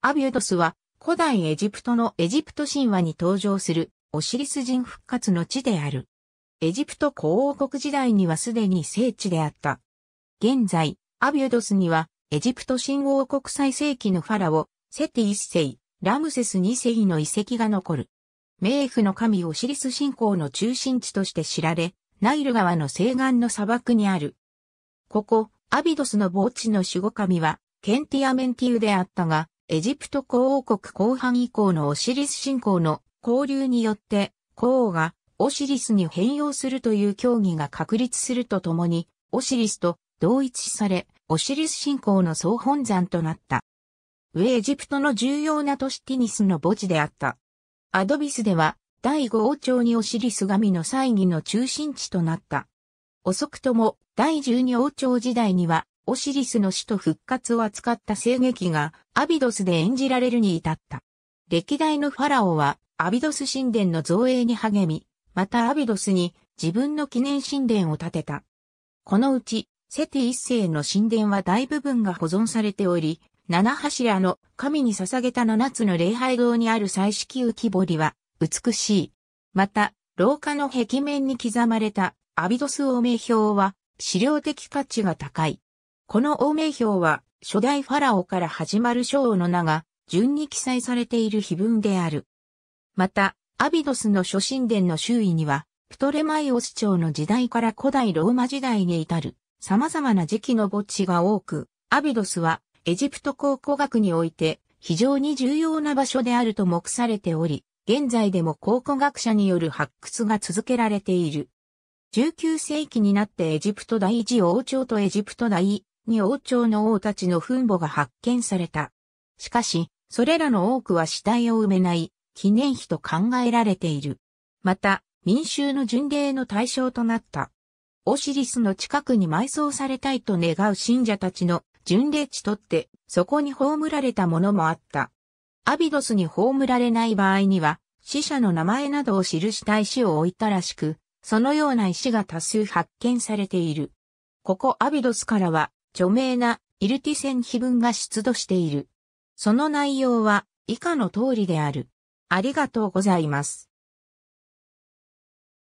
アビュドスは古代エジプトのエジプト神話に登場するオシリス人復活の地である。エジプト古王国時代にはすでに聖地であった。現在、アビュドスにはエジプト新王国最盛期のファラオ、セティ一世、ラムセス二世の遺跡が残る。冥府の神オシリス信仰の中心地として知られ、ナイル川の西岸の砂漠にある。ここ、アビドスの墓地の守護神は、ケンティアメンティウであったが、エジプト公王国後半以降のオシリス信仰の交流によって、公王がオシリスに変容するという協議が確立するとともに、オシリスと同一され、オシリス信仰の総本山となった。上エジプトの重要な都市ティニスの墓地であった。アドビスでは、第五王朝にオシリス神の祭儀の中心地となった。遅くとも、第十二王朝時代には、オシリスの死と復活を扱った聖劇がアビドスで演じられるに至った。歴代のファラオはアビドス神殿の造営に励み、またアビドスに自分の記念神殿を建てた。このうち、セティ一世の神殿は大部分が保存されており、七柱の神に捧げた七つの礼拝堂にある彩色浮き彫りは美しい。また、廊下の壁面に刻まれたアビドス王名表は資料的価値が高い。この王名表は、初代ファラオから始まる章の名が、順に記載されている碑文である。また、アビドスの諸神殿の周囲には、プトレマイオス朝の時代から古代ローマ時代に至る、様々な時期の墓地が多く、アビドスは、エジプト考古学において、非常に重要な場所であると目されており、現在でも考古学者による発掘が続けられている。19世紀になってエジプト第一王朝とエジプト第に王朝の王たちの墳墓が発見された。しかし、それらの多くは死体を埋めない記念碑と考えられている。また、民衆の巡礼の対象となった。オシリスの近くに埋葬されたいと願う信者たちの巡礼地とって、そこに葬られたものもあった。アビドスに葬られない場合には、死者の名前などを記した石を置いたらしく、そのような石が多数発見されている。ここアビドスからは、著名なイルティセン碑文が出土している。その内容は以下の通りである。ありがとうございます。